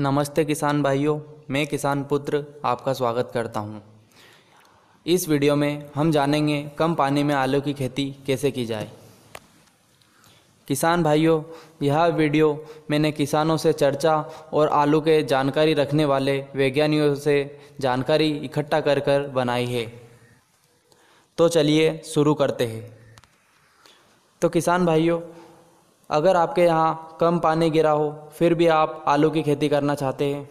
नमस्ते किसान भाइयों मैं किसान पुत्र आपका स्वागत करता हूं। इस वीडियो में हम जानेंगे कम पानी में आलू की खेती कैसे की जाए किसान भाइयों यह वीडियो मैंने किसानों से चर्चा और आलू के जानकारी रखने वाले वैज्ञानिकों से जानकारी इकट्ठा कर कर बनाई है तो चलिए शुरू करते हैं तो किसान भाइयों अगर आपके यहाँ कम पानी गिरा हो फिर भी आप आलू की खेती करना चाहते हैं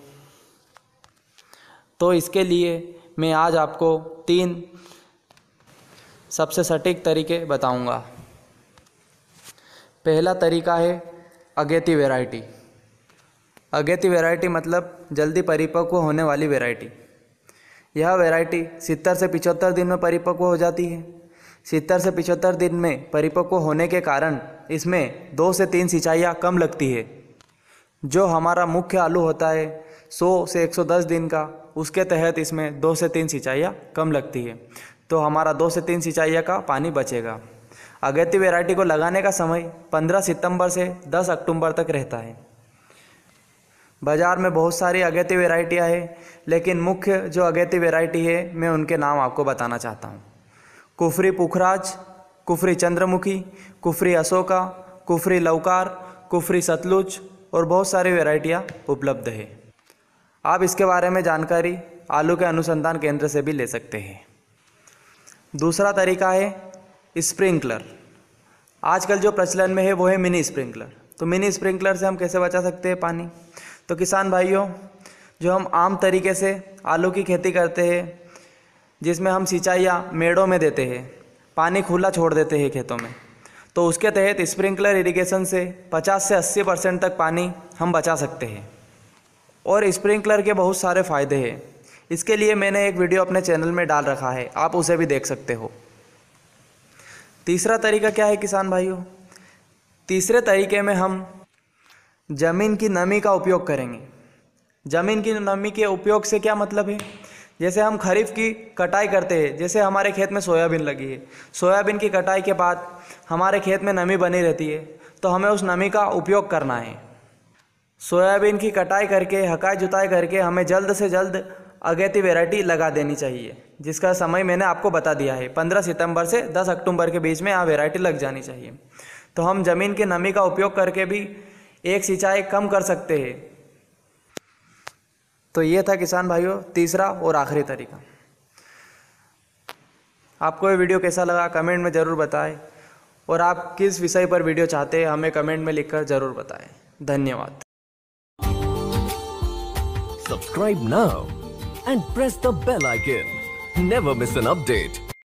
तो इसके लिए मैं आज आपको तीन सबसे सटीक तरीके बताऊंगा। पहला तरीका है अगेती वैरायटी अगेती वैरायटी मतलब जल्दी परिपक्व होने वाली वैरायटी यह वैरायटी सितर से पिचहत्तर दिन में परिपक्व हो जाती है सत्तर से पिछहत्तर दिन में परिपक्व होने के कारण इसमें दो से तीन सिंचाइयाँ कम लगती है जो हमारा मुख्य आलू होता है 100 से 110 दिन का उसके तहत इसमें दो से तीन सिंचाइयाँ कम लगती है तो हमारा दो से तीन सिंचाइयाँ का पानी बचेगा अगेती वेराइटी को लगाने का समय 15 सितंबर से 10 अक्टूबर तक रहता है बाज़ार में बहुत सारी अगेती वेराइटियाँ हैं लेकिन मुख्य जो अगेती वेराइटी है मैं उनके नाम आपको बताना चाहता हूँ कुफरी पुखराज कुफरी चंद्रमुखी कुफरी अशोका कुफरी लवकार कुफरी सतलुज और बहुत सारी वेराइटियाँ उपलब्ध है आप इसके बारे में जानकारी आलू के अनुसंधान केंद्र से भी ले सकते हैं दूसरा तरीका है स्प्रिंकलर आजकल जो प्रचलन में है वो है मिनी स्प्रिंकलर तो मिनी स्प्रिंकलर से हम कैसे बचा सकते हैं पानी तो किसान भाइयों जो हम आम तरीके से आलू की खेती करते हैं जिसमें हम सिंचाइयाँ मेड़ों में देते हैं पानी खुला छोड़ देते हैं खेतों में तो उसके तहत स्प्रिंकलर इरिगेशन से 50 से 80 परसेंट तक पानी हम बचा सकते हैं और स्प्रिंकलर के बहुत सारे फ़ायदे हैं इसके लिए मैंने एक वीडियो अपने चैनल में डाल रखा है आप उसे भी देख सकते हो तीसरा तरीका क्या है किसान भाइयों तीसरे तरीके में हम ज़मीन की नमी का उपयोग करेंगे ज़मीन की नमी के उपयोग से क्या मतलब है जैसे हम खरीफ की कटाई करते हैं जैसे हमारे खेत में सोयाबीन लगी है सोयाबीन की कटाई के बाद हमारे खेत में नमी बनी रहती है तो हमें उस नमी का उपयोग करना है सोयाबीन की कटाई करके हकाई जुताई करके हमें जल्द से जल्द अगेती वेराइटी लगा देनी चाहिए जिसका समय मैंने आपको बता दिया है पंद्रह सितंबर से दस अक्टूबर के बीच में यहाँ वेराइटी लग जानी चाहिए तो हम ज़मीन की नमी का उपयोग करके भी एक सिंचाई कम कर सकते हैं तो ये था किसान भाइयों तीसरा और आखिरी तरीका आपको ये वीडियो कैसा लगा कमेंट में ज़रूर बताएं और आप किस विषय पर वीडियो चाहते हैं हमें कमेंट में लिखकर ज़रूर बताएं धन्यवाद subscribe now and press the bell icon never miss an update